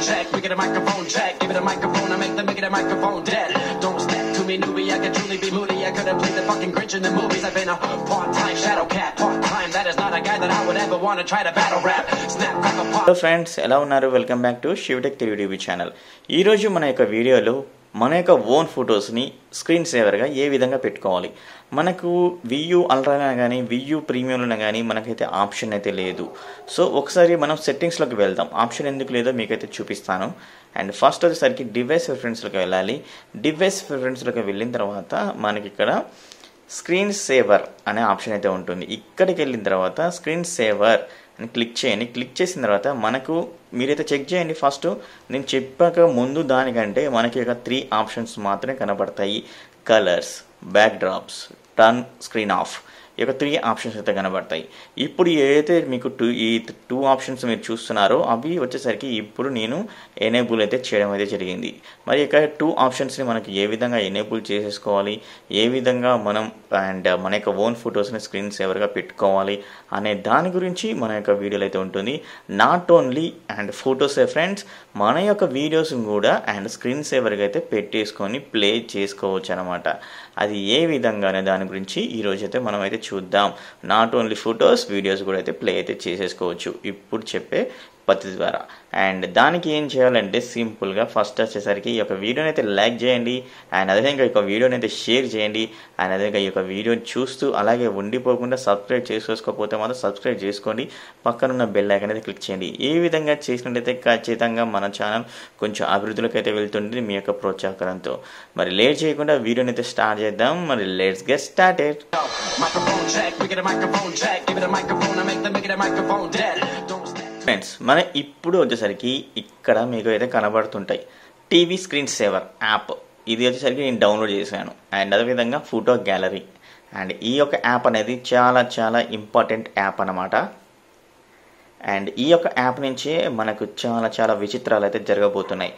microphone jack, we get a microphone jack, give it a microphone, I make them make it a microphone dead. Don't step to me, newbie, I could truly be moody. I could have played the fucking Grinch in the movies. I've been a part-time shadow cat, part-time. That is not a guy that I would ever want to try to battle rap. Snap, crack a pop. Hello friends, ఎలా ఉన్నారు welcome back to Shivatech Telugu TV channel ఈరోజు మన యొక్క వీడియోలో మన యొక్క own ఫొటోస్ని screen సేవర్గా ఏ విధంగా పెట్టుకోవాలి మనకు వియూ అల్ట్రానా కానీ వియూ ప్రీమియంలో కానీ మనకైతే ఆప్షన్ అయితే లేదు సో ఒకసారి మనం సెట్టింగ్స్లోకి వెళ్దాం ఆప్షన్ ఎందుకు లేదో మీకైతే చూపిస్తాను అండ్ ఫస్ట్ వచ్చేసరికి డివైస్ ప్రిఫరెన్స్లోకి వెళ్ళాలి డివైస్ ప్రిఫరెన్స్లోకి వెళ్ళిన తర్వాత మనకి ఇక్కడ స్క్రీన్ సేవర్ అనే ఆప్షన్ అయితే ఉంటుంది ఇక్కడికి వెళ్ళిన తర్వాత స్క్రీన్ సేవర్ క్లిక్ చేయండి క్లిక్ చేసిన తర్వాత మనకు మీరైతే చెక్ చేయండి ఫస్ట్ నేను చెప్పాక ముందు దానికంటే మనకి ఒక త్రీ ఆప్షన్స్ మాత్రమే కనబడతాయి colours backdrops turn screen off యొక్క త్రీ ఆప్షన్స్ అయితే కనబడతాయి ఇప్పుడు ఏదైతే మీకు టూ ఈ టూ ఆప్షన్స్ మీరు చూస్తున్నారో అవి వచ్చేసరికి ఇప్పుడు నేను ఎనేబుల్ అయితే చేయడం అయితే జరిగింది మరి ఇక టూ ఆప్షన్స్ని మనకి ఏ విధంగా ఎనేబుల్ చేసేసుకోవాలి ఏ విధంగా మనం అండ్ మన యొక్క ఓన్ ఫొటోస్ని స్క్రీన్ సేవర్గా పెట్టుకోవాలి అనే దాని గురించి మన యొక్క వీడియోలు అయితే ఉంటుంది not only and photos friends మన యొక్క వీడియోస్ని కూడా అండ్ స్క్రీన్ సేవర్గా అయితే పెట్టేసుకొని ప్లే చేసుకోవచ్చు అనమాట అది ఏ విధంగా అనే దాని గురించి ఈరోజైతే మనం అయితే చూద్దాం నాట్ ఓన్లీ ఫొటోస్ వీడియోస్ కూడా అయితే ప్లే అయితే చేసేసుకోవచ్చు ఇప్పుడు చెప్పే పత్తి ద్వారా అండ్ దానికి ఏం చేయాలంటే సింపుల్గా ఫస్ట్ వచ్చేసరికి ఈ యొక్క వీడియోని అయితే లైక్ చేయండి అండ్ అదేవిధంగా ఈ యొక్క వీడియోని అయితే షేర్ చేయండి అండ్ అదేవిధంగా ఈ యొక్క వీడియోని చూస్తూ అలాగే ఉండిపోకుండా సబ్స్క్రైబ్ చేసుకోకపోతే మాత్రం సబ్స్క్రైబ్ చేసుకోండి పక్కన ఉన్న బెల్ ఐకన్ అయితే క్లిక్ చేయండి ఏ విధంగా చేసినట్టయితే ఖచ్చితంగా మన ఛానల్ కొంచెం అభివృద్ధిలోకి అయితే వెళ్తుంది మీ యొక్క ప్రోత్సాహకరంతో మరి లేట్ చేయకుండా వీడియోని అయితే స్టార్ట్ చేద్దాం మరి let's get start check, we get a microphone check, give it a microphone, I make them make it a microphone dead. Don't friends మన ఇప్పుడు వచ్చేసరికి ఇక్కడ మీకు అయితే కనబడుతుంటాయి టీవీ స్క్రీన్ సేవర్ యాప్ ఇది వచ్చేసరికి నేను డౌన్లోడ్ చేశాను అండ్ అదేవిధంగా ఫోటో గ్యాలరీ అండ్ ఈ యొక్క యాప్ అనేది చాలా చాలా ఇంపార్టెంట్ యాప్ అనమాట అండ్ ఈ యొక్క యాప్ నుంచే మనకు చాలా చాలా విచిత్రాలు అయితే జరగబోతున్నాయి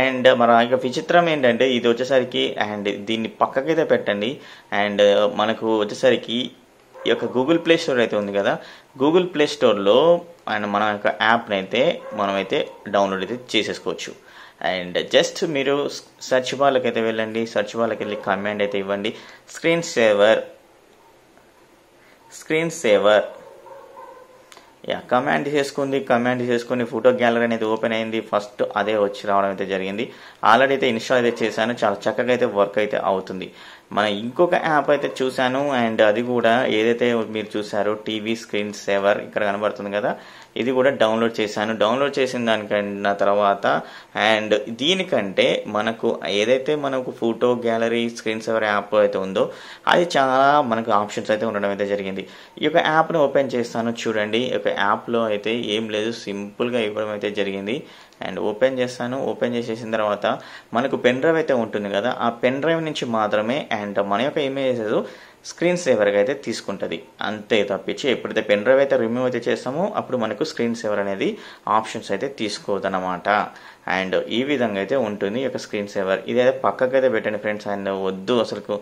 అండ్ మన యొక్క విచిత్రం ఏంటంటే ఇది వచ్చేసరికి అండ్ దీన్ని పక్కకైతే పెట్టండి అండ్ మనకు వచ్చేసరికి ఈ యొక్క గూగుల్ ప్లే స్టోర్ అయితే ఉంది కదా గూగుల్ ప్లే స్టోర్లో అండ్ మన యొక్క యాప్ని అయితే మనమైతే డౌన్లోడ్ అయితే చేసేసుకోవచ్చు అండ్ జస్ట్ మీరు సెర్చ్ బాల్కి అయితే వెళ్ళండి సర్చ్ బాల్కి వెళ్ళి కమాండ్ అయితే ఇవ్వండి స్క్రీన్ సేవర్ స్క్రీన్ సేవర్ యా కమాండ్ చేసుకుంది కమాండ్ చేసుకుని ఫోటో గ్యాలరీ అనేది ఓపెన్ అయింది ఫస్ట్ అదే వచ్చి రావడం అయితే జరిగింది ఆల్రెడీ అయితే ఇన్స్టాల్ అయితే చేశాను చాలా చక్కగా అయితే వర్క్ అయితే అవుతుంది మన ఇంకొక యాప్ అయితే చూశాను అండ్ అది కూడా ఏదైతే మీరు చూసారో టీవీ స్క్రీన్ సేవర్ ఇక్కడ కనబడుతుంది కదా ఇది కూడా డౌన్లోడ్ చేశాను డౌన్లోడ్ చేసిన దానికన్నా తర్వాత అండ్ దీనికంటే మనకు ఏదైతే మనకు photo gallery screensaver app అయితే ఉందో అది చాలా మనకు ఆప్షన్స్ అయితే ఉండడం అయితే జరిగింది ఈ యొక్క యాప్ను ఓపెన్ చేస్తాను చూడండి ఈ యొక్క యాప్లో అయితే ఏం లేదు సింపుల్గా ఇవ్వడం అయితే జరిగింది అండ్ ఓపెన్ చేస్తాను ఓపెన్ చేసేసిన తర్వాత మనకు పెన్ డ్రైవ్ అయితే ఉంటుంది కదా ఆ పెన్ డ్రైవ్ నుంచి మాత్రమే అండ్ మన యొక్క ఇమేజెస్ స్క్రీన్ సేవర్గా అయితే తీసుకుంటుంది అంతే తప్పించి ఎప్పుడైతే పెన్ డ్రైవ్ అయితే రిమూవ్ అయితే చేస్తామో అప్పుడు మనకు స్క్రీన్ సేవర్ అనేది ఆప్షన్స్ అయితే తీసుకోవద్దు అనమాట అండ్ ఈ విధంగా అయితే ఉంటుంది ఒక యొక్క స్క్రీన్ సేవర్ ఇదైతే పక్కకు అయితే పెట్టండి ఫ్రెండ్స్ అండ్ వద్దు అసలు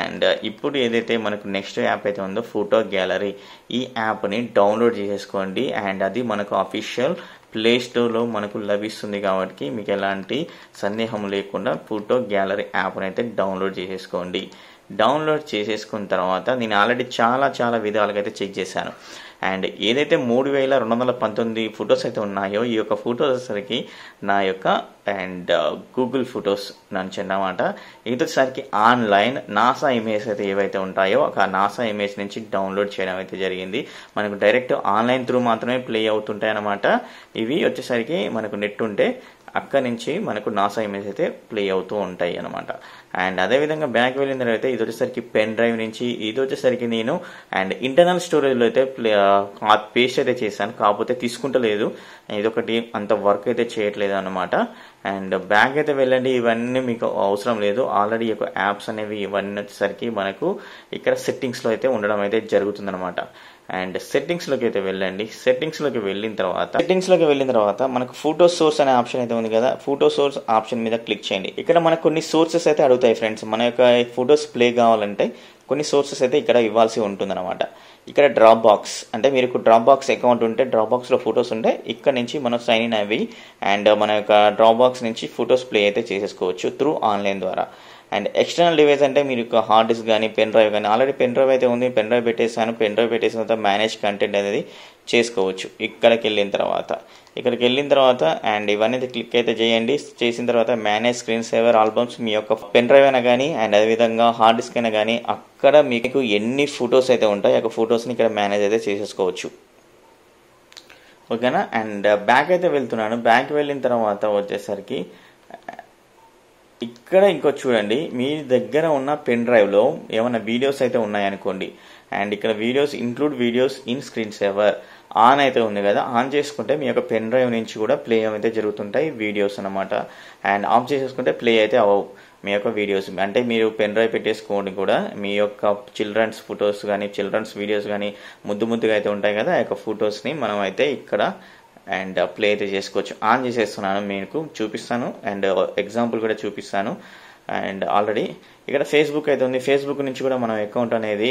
అండ్ ఇప్పుడు ఏదైతే మనకు నెక్స్ట్ యాప్ అయితే ఉందో ఫోటో గ్యాలరీ ఈ యాప్ని డౌన్లోడ్ చేసుకోండి అండ్ అది మనకు అఫీషియల్ ప్లే స్టోర్లో మనకు లభిస్తుంది కాబట్టి మీకు ఎలాంటి సందేహం లేకుండా ఫోటో గ్యాలరీ యాప్ని అయితే డౌన్లోడ్ చేసేసుకోండి డౌన్లోడ్ చేసేసుకున్న తర్వాత నేను ఆల్రెడీ చాలా చాలా విధాలుగా అయితే చెక్ చేశాను అండ్ ఏదైతే మూడు వేల రెండు వందల పంతొమ్మిది ఫొటోస్ అయితే ఉన్నాయో ఈ యొక్క ఫొటోస్ వచ్చేసరికి నా యొక్క అండ్ గూగుల్ uh, ఫొటోస్ నుంచి అన్నమాట ఇది వచ్చేసరికి ఆన్లైన్ నాసా ఇమేజ్ అయితే ఏవైతే ఉంటాయో ఆ నాసా ఇమేజ్ నుంచి డౌన్లోడ్ చేయడం అయితే జరిగింది మనకు డైరెక్ట్ ఆన్లైన్ త్రూ మాత్రమే ప్లే అవుతుంటాయి అన్నమాట ఇవి వచ్చేసరికి మనకు నెట్ ఉంటే అక్కడి నుంచి మనకు నాసా ఇమేజ్ అయితే ప్లే అవుతూ ఉంటాయి అనమాట అండ్ అదేవిధంగా బ్యాక్ వెళ్ళిన తర్వాత ఇది వచ్చేసరికి పెన్ డ్రైవ్ నుంచి ఇది వచ్చేసరికి నేను అండ్ ఇంటర్నల్ స్టోరేజ్లో అయితే ప్లే పేస్ట్ అయితే చేశాను కాకపోతే తీసుకుంటలేదు ఇదొకటి అంత వర్క్ అయితే చేయట్లేదు అనమాట అండ్ బ్యాగ్ అయితే వెళ్ళండి ఇవన్నీ మీకు అవసరం లేదు ఆల్రెడీ యొక్క యాప్స్ అనేవి ఇవన్నీ వచ్చేసరికి మనకు ఇక్కడ సెట్టింగ్స్లో అయితే ఉండడం అయితే జరుగుతుందనమాట అండ్ సెట్టింగ్స్లోకి అయితే వెళ్ళండి సెట్టింగ్స్లోకి వెళ్ళిన తర్వాత సెట్టింగ్స్లోకి వెళ్ళిన తర్వాత మనకు ఫోటో సోర్స్ అనే ఆప్షన్ అయితే ఉంది కదా ఫోటో సోర్స్ ఆప్షన్ మీద క్లిక్ చేయండి ఇక్కడ మనకు కొన్ని సోర్సెస్ అయితే అడుగుతాయి ఫ్రెండ్స్ మన యొక్క ఫొటోస్ ప్లే కావాలంటే కొన్ని సోర్సెస్ అయితే ఇక్కడ ఇవ్వాల్సి ఉంటుందన్నమాట ఇక్కడ డ్రాప్ బాక్స్ అంటే మీరు డ్రాప్ బాక్స్ అకౌంట్ ఉంటే డ్రాప్ బాక్స్లో ఫొటోస్ ఉంటే ఇక్కడ నుంచి మనం సైన్ ఇన్ అవి అండ్ మన యొక్క డ్రాప్ బాక్స్ నుంచి ఫొటోస్ ప్లే అయితే చేసేసుకోవచ్చు త్రూ ఆన్లైన్ ద్వారా అండ్ ఎక్స్టర్నల్ డివైస్ అంటే మీరు హార్డ్ డిస్క్ కానీ పెన్ డ్రైవ్ కానీ ఆల్రెడీ పెన్ డ్రైవ్ అయితే ఉంది పెన్ డ్రైవ్ పెట్టేసాను పెన్ డ్రైవ్ పెట్టేసిన తర్వాత మేనేజ్ కంటెంట్ అనేది చేసుకోవచ్చు ఇక్కడికి వెళ్ళిన తర్వాత ఇక్కడికి వెళ్ళిన తర్వాత అండ్ ఇవన్నీ క్లిక్ అయితే చేయండి చేసిన తర్వాత మేనేజ్ స్క్రీన్ సేవర్ ఆల్బమ్స్ మీ యొక్క పెన్ డ్రైవ్ అయినా కానీ అండ్ అదేవిధంగా హార్డ్ డిస్క్ అయినా కానీ అక్కడ మీకు ఎన్ని ఫొటోస్ అయితే ఉంటాయి ఆ ఫొటోస్ని ఇక్కడ మేనేజ్ అయితే చేసేసుకోవచ్చు ఓకేనా అండ్ బ్యాక్ uh, అయితే వెళ్తున్నాను బ్యాక్ వెళ్ళిన తర్వాత వచ్చేసరికి uh, ఇక్కడ ఇంకో చూడండి మీ దగ్గర ఉన్న పెన్ డ్రైవ్లో ఏమైనా వీడియోస్ అయితే ఉన్నాయనుకోండి అండ్ ఇక్కడ videos include videos in screensaver on అయితే ఉంది కదా ఆన్ చేసుకుంటే మీ యొక్క పెన్ డ్రైవ్ నుంచి కూడా ప్లే అయితే జరుగుతుంటాయి వీడియోస్ అనమాట అండ్ ఆఫ్ చేసేసుకుంటే ప్లే అయితే అవవు మీ యొక్క వీడియోస్ అంటే మీరు పెన్ డ్రైవ్ పెట్టేసుకోండి కూడా మీ యొక్క చిల్డ్రన్స్ ఫొటోస్ కానీ చిల్డ్రన్స్ వీడియోస్ కానీ ముద్దు ముద్దుగా అయితే ఉంటాయి కదా ఆ యొక్క ఫొటోస్ని మనం అయితే ఇక్కడ అండ్ ప్లే uh, అయితే చేసుకోవచ్చు ఆన్ చేసేస్తున్నాను మీకు చూపిస్తాను అండ్ ఎగ్జాంపుల్ uh, కూడా చూపిస్తాను అండ్ ఆల్రెడీ ఇక్కడ ఫేస్బుక్ అయితే ఉంది ఫేస్బుక్ నుంచి కూడా మనం అకౌంట్ అనేది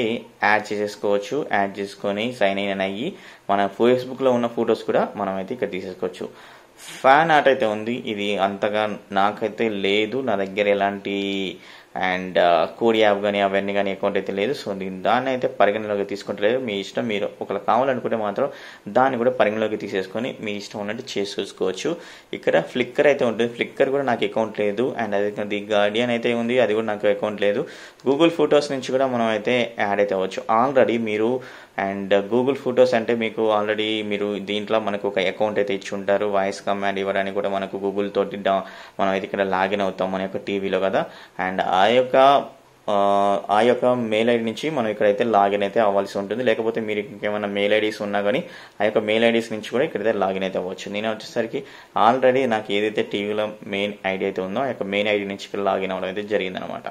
యాడ్ చేసేసుకోవచ్చు యాడ్ చేసుకొని సైన్ అయిన అయ్యి మన ఫేస్బుక్లో ఉన్న ఫొటోస్ కూడా మనం అయితే ఇక్కడ తీసేసుకోవచ్చు ఫ్యాన్ ఆర్ట్ అయితే ఉంది ఇది అంతగా నాకైతే లేదు నా దగ్గర ఎలాంటి అండ్ కోడి యాప్ కానీ అవన్నీ కానీ అకౌంట్ అయితే లేదు సో దాన్ని అయితే పరిగణలోకి తీసుకుంటలేదు మీ ఇష్టం మీరు ఒకవేళ కావాలనుకుంటే మాత్రం దాన్ని కూడా పరిగణలోకి తీసేసుకొని మీ ఇష్టం ఉన్నట్టు చేసుకోవచ్చు ఇక్కడ ఫ్లిక్కర్ అయితే ఉంటుంది ఫ్లిక్కర్ కూడా నాకు అకౌంట్ లేదు అండ్ అదే ది గార్డియన్ అయితే ఉంది అది కూడా నాకు అకౌంట్ లేదు గూగుల్ ఫొటోస్ నుంచి కూడా మనం అయితే యాడ్ అయితే అవ్వచ్చు ఆల్రెడీ మీరు అండ్ గూగుల్ ఫొటోస్ అంటే మీకు ఆల్రెడీ మీరు దీంట్లో మనకు ఒక అకౌంట్ అయితే ఇచ్చి ఉంటారు వాయిస్ కమాండ్ ఇవ్వడానికి కూడా మనకు గూగుల్ తోటి మనం అయితే ఇక్కడ లాగిన్ అవుతాం మన యొక్క టీవీలో కదా అండ్ ఆ యొక్క ఆ యొక్క మెయిల్ ఐడి నుంచి మనం ఇక్కడైతే లాగిన్ అయితే అవ్వాల్సి ఉంటుంది లేకపోతే మీరు ఇంకేమైనా మెయిల్ ఐడీస్ ఉన్నా కానీ ఆ యొక్క మెయిల్ ఐడీస్ నుంచి కూడా ఇక్కడైతే లాగిన్ అయితే అవ్వచ్చు నేను వచ్చేసరికి ఆల్రెడీ నాకు ఏదైతే టీవీలో మెయిన్ ఐడి అయితే ఉందో ఆ యొక్క మెయిన్ ఐడి నుంచి ఇక్కడ లాగిన్ అవ్వడం అయితే జరిగిందనమాట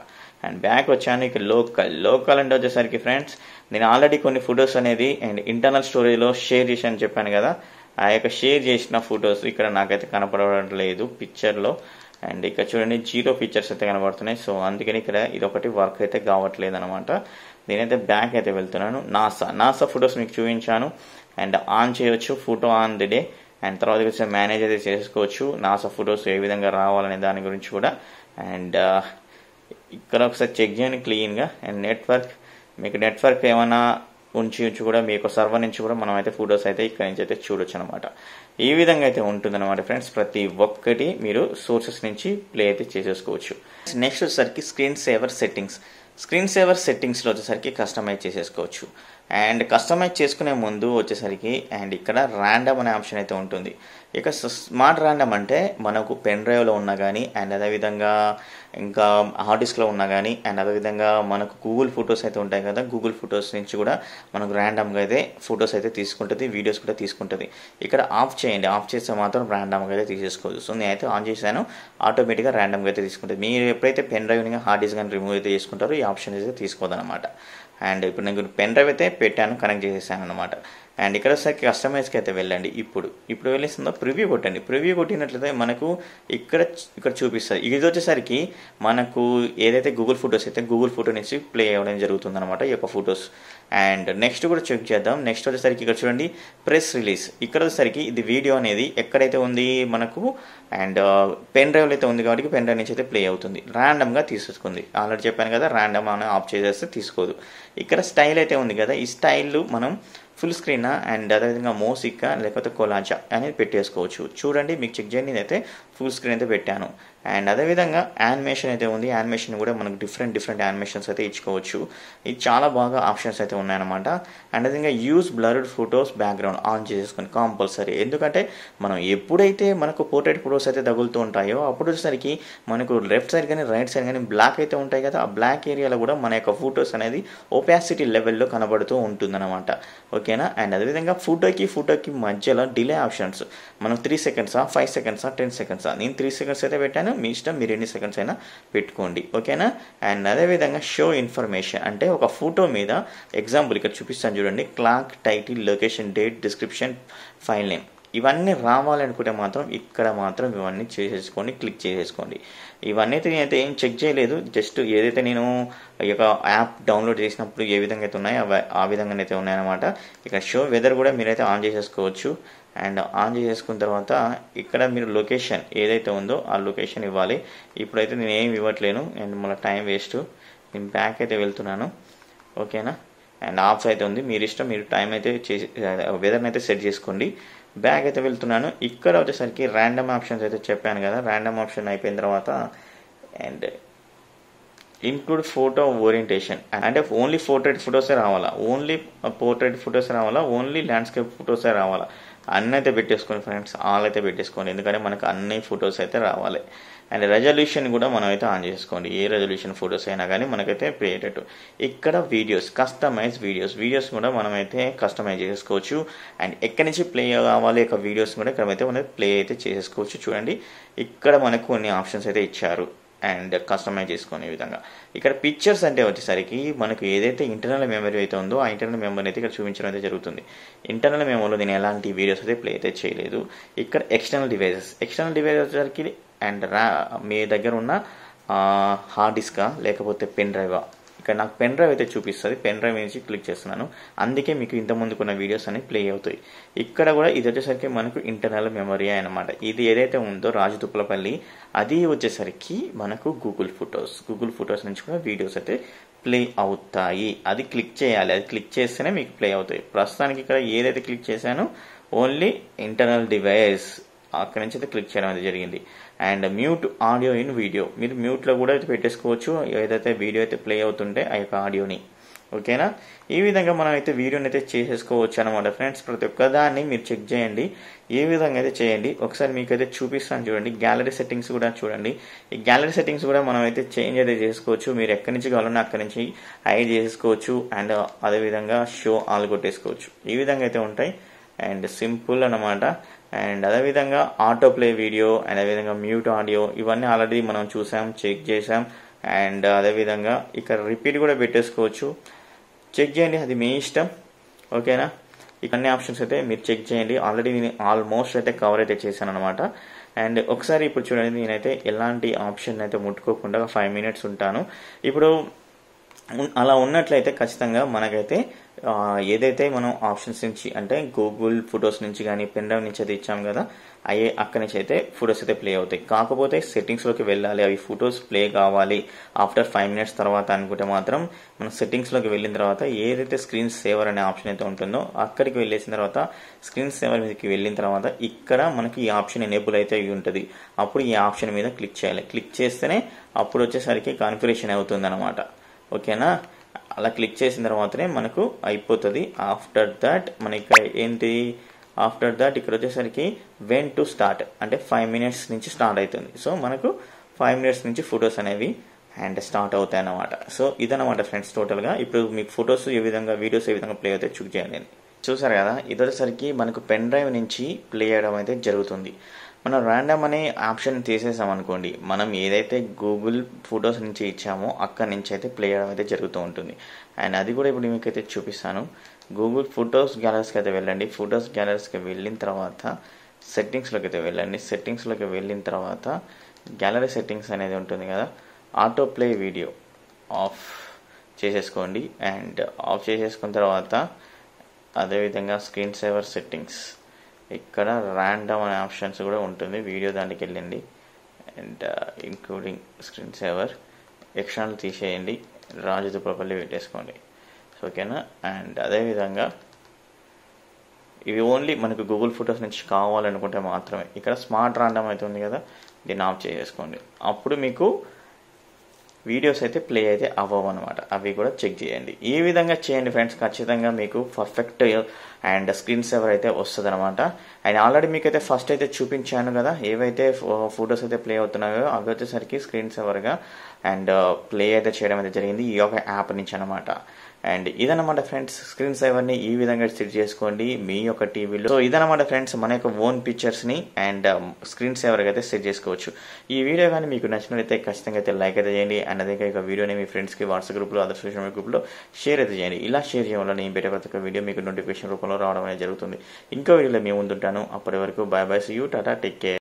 అండ్ బ్యాక్ వచ్చాను ఇక లోకల్ లోకల్ అంటే వచ్చేసరికి ఫ్రెండ్స్ నేను ఆల్రెడీ కొన్ని ఫొటోస్ అనేది అండ్ ఇంటర్నల్ స్టోరీలో షేర్ చేశాను చెప్పాను కదా ఆ యొక్క షేర్ చేసిన ఫొటోస్ ఇక్కడ నాకైతే కనపడడం లేదు పిక్చర్లో అండ్ ఇక్కడ చూడండి జీరో పిక్చర్స్ అయితే కనబడుతున్నాయి సో అందుకని ఇక్కడ ఇదొకటి వర్క్ అయితే కావట్లేదు అనమాట నేనైతే బ్యాక్ అయితే వెళ్తున్నాను నాసా నాసా ఫొటోస్ మీకు చూపించాను అండ్ ఆన్ చేయవచ్చు photo on the day and తర్వాత వచ్చే మేనేజ్ అయితే చేసుకోవచ్చు నాసా ఫొటోస్ ఏ విధంగా రావాలనే దాని గురించి కూడా అండ్ ఇక్కడ ఒకసారి చెక్ చేయండి క్లీన్గా అండ్ నెట్వర్క్ మీకు నెట్వర్క్ ఏమైనా ఉంచి ఉంచి కూడా మీకు సర్వర్ నుంచి కూడా మనం అయితే ఫొటోస్ అయితే ఇక్కడ నుంచి అయితే చూడొచ్చు అనమాట ఈ విధంగా అయితే ఉంటుందన్నమాట ఫ్రెండ్స్ ప్రతి ఒక్కటి మీరు సోర్సెస్ నుంచి ప్లే అయితే చేసేసుకోవచ్చు నెక్స్ట్ వచ్చేసరికి screen saver settings screensaver సెట్టింగ్స్లో వచ్చేసరికి కస్టమైజ్ చేసేసుకోవచ్చు అండ్ కస్టమైజ్ చేసుకునే ముందు వచ్చేసరికి అండ్ ఇక్కడ ర్యాండమ్ అనే ఆప్షన్ అయితే ఉంటుంది ఇక స్మార్ట్ ర్యాండమ్ అంటే మనకు పెన్ డ్రైవ్లో ఉన్నా కానీ అండ్ అదేవిధంగా ఇంకా హార్డ్ డిస్క్లో ఉన్నా కానీ అండ్ అదేవిధంగా మనకు గూగుల్ ఫొటోస్ అయితే ఉంటాయి కదా గూగుల్ ఫొటోస్ నుంచి కూడా మనకు ర్యాండమ్గా అయితే ఫొటోస్ అయితే తీసుకుంటుంది వీడియోస్ కూడా తీసుకుంటుంది ఇక్కడ ఆఫ్ చేయండి ఆఫ్ చేస్తే మాత్రం ర్యాండమ్గా అయితే తీసేసుకోవచ్చు సో నేను అయితే ఆన్ చేశాను ఆటోమేటిక్గా ర్యాండమ్గా అయితే తీసుకుంటుంది మీరు ఎప్పుడైతే పెన్ డ్రైవ్ హార్డ్ డిస్క్ కానీ రిమూవ్ అయితే చేసుకుంటారో ఈ ఆప్షన్ అయితే తీసుకోదనమాట అండ్ ఇప్పుడు నేను పెన్ డ్రైవ్ అయితే పెట్టాను కనెక్ట్ చేసేసాను అనమాట అండ్ ఇక్కడ సార్ కస్టమైజ్కి అయితే వెళ్ళండి ఇప్పుడు ఇప్పుడు వెళ్ళేసిందో ప్రివ్యూ కొట్టండి ప్రివ్యూ కొట్టినట్లయితే మనకు ఇక్కడ ఇక్కడ చూపిస్తుంది ఇది వచ్చేసరికి మనకు ఏదైతే గూగుల్ ఫొటోస్ అయితే గూగుల్ ఫోటో నుంచి ప్లే అవ్వడం జరుగుతుంది అనమాట ఈ యొక్క ఫొటోస్ అండ్ నెక్స్ట్ కూడా చెక్ చేద్దాం నెక్స్ట్ వచ్చేసరికి ఇక్కడ చూడండి ప్రెస్ రిలీజ్ ఇక్కడ వచ్చేసరికి ఇది వీడియో అనేది ఎక్కడైతే ఉంది మనకు అండ్ పెన్ డ్రైవ్లో అయితే ఉంది కాబట్టి పెన్ డ్రైవ్ నుంచి అయితే ప్లే అవుతుంది ర్యాండమ్గా తీసుకుంది ఆల్రెడీ చెప్పాను కదా ర్యాండమ్ అని ఆఫ్ చేసేస్తే తీసుకోదు ఇక్కడ స్టైల్ అయితే ఉంది కదా ఈ స్టైల్ మనం ఫుల్ స్క్రీనా అండ్ అదేవిధంగా మోసిక్ లేకపోతే కొలాజా అనేది పెట్టేసుకోవచ్చు చూడండి మీకు చెక్ చేయండి నేనైతే ఫుల్ స్క్రీన్ అయితే పెట్టాను అండ్ అదేవిధంగా యానిమేషన్ అయితే ఉంది యానిమేషన్ కూడా మనకు డిఫరెంట్ డిఫరెంట్ యానిమేషన్స్ అయితే ఇచ్చుకోవచ్చు ఇది చాలా బాగా ఆప్షన్స్ అయితే ఉన్నాయన్నమాట అండ్ అదేవిధంగా use blurred photos background on చేసుకొని కంపల్సరీ ఎందుకంటే మనం ఎప్పుడైతే మనకు పోర్ట్రేట్ ఫొటోస్ అయితే తగులుతూ ఉంటాయో అప్పుడు వచ్చేసరికి మనకు లెఫ్ట్ సైడ్ కానీ రైట్ సైడ్ కానీ బ్లాక్ అయితే ఉంటాయి కదా ఆ బ్లాక్ ఏరియాలో కూడా మన యొక్క ఫొటోస్ అనేది ఒపాసిటీ లెవెల్లో కనబడుతూ ఉంటుందన్నమాట ఓకేనా అండ్ అదేవిధంగా ఫోటోకి ఫోటోకి మధ్యలో డిలే ఆప్షన్స్ మనం త్రీ సెకండ్సా ఫైవ్ సెకండ్సా టెన్ సెకండ్సా నేను త్రీ సెకండ్స్ అయితే పెట్టాను మీ ఇష్టం మీరు ఎన్ని సెకండ్స్ అయినా పెట్టుకోండి ఓకేనా అండ్ అదేవిధంగా షో ఇన్ఫర్మేషన్ అంటే ఒక ఫోటో మీద ఎగ్జాంపుల్ ఇక్కడ చూపిస్తాను చూడండి clock title location date description file name ఇవన్నీ రావాలనుకుంటే మాత్రం ఇక్కడ మాత్రం ఇవన్నీ చేసేసుకోండి క్లిక్ చేసేసుకోండి ఇవన్నీ నేనైతే ఏం చెక్ చేయలేదు జస్ట్ ఏదైతే నేను ఈ యొక్క యాప్ డౌన్లోడ్ చేసినప్పుడు ఏ విధంగా అయితే ఉన్నాయో ఆ విధంగానైతే ఉన్నాయన్నమాట ఇక్కడ షో వెదర్ కూడా మీరైతే ఆన్ చేసేసుకోవచ్చు అండ్ ఆన్ చేసుకున్న తర్వాత ఇక్కడ మీరు లొకేషన్ ఏదైతే ఉందో ఆ లొకేషన్ ఇవ్వాలి ఇప్పుడైతే నేను ఏమి ఇవ్వట్లేను అండ్ మళ్ళీ టైం వేస్ట్ నేను బ్యాక్ అయితే వెళ్తున్నాను ఓకేనా అండ్ ఆఫ్స్ అయితే ఉంది మీరు ఇష్టం మీరు టైం అయితే చేసి వెదర్ని అయితే సెట్ చేసుకోండి బ్యాక్ అయితే వెళ్తున్నాను ఇక్కడ వచ్చేసరికి ర్యాండమ్ ఆప్షన్స్ అయితే చెప్పాను కదా ర్యాండమ్ ఆప్షన్ అయిపోయిన తర్వాత అండ్ ఇంక్లూడ్ ఫోటో ఓరియంటేషన్ అంటే ఓన్లీ పోర్ట్రేట్ ఫొటోసే రావాలా ఓన్లీ పోర్ట్రేట్ ఫొటోసే రావాలా ఓన్లీ ల్యాండ్స్కేప్ ఫొటోసే రావాలా అన్న అయితే పెట్టేసుకోండి ఫ్రెండ్స్ ఆల్ అయితే పెట్టేసుకోండి ఎందుకంటే మనకు అన్ని ఫొటోస్ అయితే రావాలి అండ్ రెజల్యూషన్ కూడా మనం అయితే ఆన్ చేసుకోండి ఏ రెజల్యూషన్ ఫొటోస్ అయినా కానీ మనకైతే పేరేటట్టు ఇక్కడ వీడియోస్ కస్టమైజ్ వీడియోస్ వీడియోస్ కూడా మనమైతే కస్టమైజ్ చేసుకోవచ్చు అండ్ ఎక్కడి నుంచి ప్లే కావాలి యొక్క వీడియోస్ కూడా ఇక్కడ అయితే మనం ప్లే అయితే చేసేసుకోవచ్చు చూడండి ఇక్కడ మనకు కొన్ని ఆప్షన్స్ అయితే ఇచ్చారు అండ్ కస్టమైజ్ చేసుకునే విధంగా ఇక్కడ పిక్చర్స్ అంటే వచ్చేసరికి మనకు ఏదైతే ఇంటర్నల్ మెమరీ అయితే ఉందో ఆ ఇంటర్నల్ మెమరీ అయితే ఇక్కడ చూపించడం అయితే జరుగుతుంది ఇంటర్నల్ మెమరీలో నేను ఎలాంటి వీడియోస్ అయితే ప్లే అయితే చేయలేదు ఇక్కడ ఎక్స్టర్నల్ డివైజెస్ ఎక్స్టర్నల్ డివైజెస్ వచ్చేసరికి అండ్ రా మీ దగ్గర ఉన్న హార్డ్ డిస్కా లేకపోతే పెన్ డ్రైవా ఇక్కడ నాకు పెన్ డ్రైవ్ అయితే చూపిస్తుంది పెన్ డ్రైవ్ నుంచి క్లిక్ చేస్తున్నాను అందుకే మీకు ఇంత ముందుకున్న వీడియోస్ అనేవి ప్లే అవుతాయి ఇక్కడ కూడా ఇది వచ్చేసరికి మనకు ఇంటర్నల్ మెమరీ అనమాట ఇది ఏదైతే ఉందో రాజు అది వచ్చేసరికి మనకు గూగుల్ ఫొటోస్ గూగుల్ ఫొటోస్ నుంచి కూడా వీడియోస్ అయితే ప్లే అవుతాయి అది క్లిక్ చేయాలి అది క్లిక్ చేస్తేనే మీకు ప్లే అవుతాయి ప్రస్తుతానికి ఇక్కడ ఏదైతే క్లిక్ చేశానో ఓన్లీ ఇంటర్నల్ డివైస్ అక్కడి నుంచి అయితే క్లిక్ చేయడం అయితే జరిగింది and mute audio in video మీరు మ్యూట్లో కూడా అయితే పెట్టేసుకోవచ్చు ఏదైతే వీడియో అయితే ప్లే అవుతుంటే ఆ యొక్క ఆడియోని ఓకేనా ఈ విధంగా మనం అయితే వీడియోని అయితే చేసేసుకోవచ్చు అనమాట ఫ్రెండ్స్ ప్రతి ఒక్క దాన్ని మీరు చెక్ చేయండి ఏ విధంగా అయితే చేయండి ఒకసారి మీకు అయితే చూపిస్తాను చూడండి గ్యాలరీ సెట్టింగ్స్ కూడా చూడండి ఈ గ్యాలరీ సెట్టింగ్స్ కూడా మనం అయితే చేంజ్ అయితే చేసుకోవచ్చు మీరు ఎక్కడి నుంచి కావాలన్నా అక్కడి నుంచి హైడ్ చేసుకోవచ్చు అండ్ అదేవిధంగా షో ఆల్ కొట్టేసుకోవచ్చు ఈ విధంగా అయితే ఉంటాయి అండ్ సింపుల్ అనమాట అండ్ అదేవిధంగా ఆటో ప్లే వీడియో అండ్ అదేవిధంగా మ్యూట్ ఆడియో ఇవన్నీ ఆల్రెడీ మనం చూసాం చెక్ చేసాం అండ్ అదేవిధంగా ఇక్కడ రిపీట్ కూడా పెట్టేసుకోవచ్చు చెక్ చేయండి అది మీ ఇష్టం ఓకేనా ఇవన్నీ ఆప్షన్స్ అయితే మీరు చెక్ చేయండి ఆల్రెడీ నేను ఆల్మోస్ట్ అయితే కవర్ అయితే చేశాను అనమాట అండ్ ఒకసారి ఇప్పుడు చూడండి నేనైతే ఎలాంటి ఆప్షన్ అయితే ముట్టుకోకుండా ఫైవ్ మినిట్స్ ఉంటాను ఇప్పుడు అలా ఉన్నట్లయితే ఖచ్చితంగా మనకైతే ఏదైతే మనం ఆప్షన్స్ నుంచి అంటే గూగుల్ ఫొటోస్ నుంచి కానీ పెన్ డ్రైవ్ నుంచి అది ఇచ్చాము కదా అయ్యే అక్కడి నుంచి అయితే ఫొటోస్ అయితే ప్లే అవుతాయి కాకపోతే సెట్టింగ్స్లోకి వెళ్ళాలి అవి ఫొటోస్ ప్లే కావాలి ఆఫ్టర్ ఫైవ్ మినిట్స్ తర్వాత అనుకుంటే మాత్రం మనం సెట్టింగ్స్లోకి వెళ్ళిన తర్వాత ఏదైతే స్క్రీన్ సేవర్ అనే ఆప్షన్ అయితే ఉంటుందో అక్కడికి వెళ్ళేసిన తర్వాత స్క్రీన్ సేవర్ మీదకి వెళ్ళిన తర్వాత ఇక్కడ మనకి ఈ ఆప్షన్ ఎనేబుల్ అయితే ఉంటుంది అప్పుడు ఈ ఆప్షన్ మీద క్లిక్ చేయాలి క్లిక్ చేస్తేనే అప్పుడు వచ్చేసరికి కాన్ఫిగరేషన్ అవుతుంది ఓకేనా అలా క్లిక్ చేసిన తర్వాతనే మనకు అయిపోతుంది ఆఫ్టర్ దాట్ మనకి ఏంటి ఆఫ్టర్ దాట్ ఇక్కడ వచ్చేసరికి వెన్ టు స్టార్ట్ అంటే ఫైవ్ మినిట్స్ నుంచి స్టార్ట్ అవుతుంది సో మనకు ఫైవ్ మినిట్స్ నుంచి ఫొటోస్ అనేవి అండ్ స్టార్ట్ అవుతాయి అన్నమాట సో ఇదన్నమాట ఫ్రెండ్స్ టోటల్గా ఇప్పుడు మీకు ఫొటోస్ ఏ విధంగా వీడియోస్ ఏ విధంగా ప్లే అయితే చూక్ చేయండి చూసారు కదా ఇదొచ్చేసరికి మనకు పెన్ డ్రైవ్ నుంచి ప్లే చేయడం అయితే జరుగుతుంది మనం ర్యాండమ్ అనే ఆప్షన్ తీసేసాం అనుకోండి మనం ఏదైతే గూగుల్ ఫొటోస్ నుంచి ఇచ్చామో అక్కడి నుంచి అయితే ప్లే అవ్వడం అయితే జరుగుతూ ఉంటుంది అండ్ అది కూడా ఇప్పుడు మీకు అయితే చూపిస్తాను గూగుల్ ఫొటోస్ గ్యాలరీస్కి అయితే వెళ్ళండి ఫొటోస్ గ్యాలరీస్కి వెళ్ళిన తర్వాత సెట్టింగ్స్లోకి అయితే వెళ్ళండి సెట్టింగ్స్లోకి వెళ్ళిన తర్వాత గ్యాలరీ సెట్టింగ్స్ అనేది ఉంటుంది కదా ఆటో ప్లే వీడియో ఆఫ్ చేసేసుకోండి అండ్ ఆఫ్ చేసేసుకున్న తర్వాత అదేవిధంగా స్క్రీన్ సేవర్ సెట్టింగ్స్ ఇక్కడ ర్యాండమ్ అనే ఆప్షన్స్ కూడా ఉంటుంది వీడియో దానికి వెళ్ళండి and including screen saver external తీసేయండి రాజు ప్రపల్లి పెట్టేసుకోండి ఓకేనా అండ్ అదేవిధంగా ఇవి ఓన్లీ మనకు గూగుల్ ఫొటోస్ నుంచి కావాలనుకుంటే మాత్రమే ఇక్కడ స్మార్ట్ ర్యాండమ్ అయితే ఉంది కదా దీన్ని ఆఫ్ చేసేసుకోండి అప్పుడు మీకు వీడియోస్ అయితే ప్లే అయితే అవ్వవు అనమాట అవి కూడా చెక్ చేయండి ఈ విధంగా చేయండి ఫ్రెండ్స్ ఖచ్చితంగా మీకు పర్ఫెక్ట్ అండ్ స్క్రీన్ సేవర్ అయితే వస్తుంది అనమాట అండ్ ఆల్రెడీ మీకు అయితే ఫస్ట్ అయితే చూపించాను కదా ఏవైతే ఫొటోస్ అయితే ప్లే అవుతున్నాయో అవి వచ్చేసరికి స్క్రీన్ సేవర్గా అండ్ ప్లే అయితే చేయడం అయితే జరిగింది ఈ యొక్క యాప్ నుంచి అనమాట అండ్ ఇదనమాట ఫ్రెండ్స్ స్క్రీన్ సేవర్ని ఈ విధంగా సెట్ చేసుకోండి మీ యొక్క టీవీలో సో ఇదనమాట ఫ్రెండ్స్ మన యొక్క ఓన్ పిక్చర్స్ని అండ్ స్క్రీన్ um, సేవర్గా అయితే సెట్ చేసుకోవచ్చు ఈ వీడియో కానీ మీకు నచ్చినట్లయితే ఖచ్చితంగా అయితే లైక్ అయితే చేయండి అండ్ అదే ఇక వీడియోని మీ ఫ్రెండ్స్కి వాట్సాప్ గ్రూప్లో అదర్ సోషల్ మీడియా గ్రూప్లో షేర్ అయితే చేయండి ఇలా షేర్ చేయడం వల్ల నేను పెట్టే ప్రతి ఒక్క వీడియో మీకు నోటిఫికేషన్ రూపంలో రావడం అనేది జరుగుతుంది ఇంకో వీడియోలో మేము ముందుంటాను అప్పటి వరకు bye bye you tata take care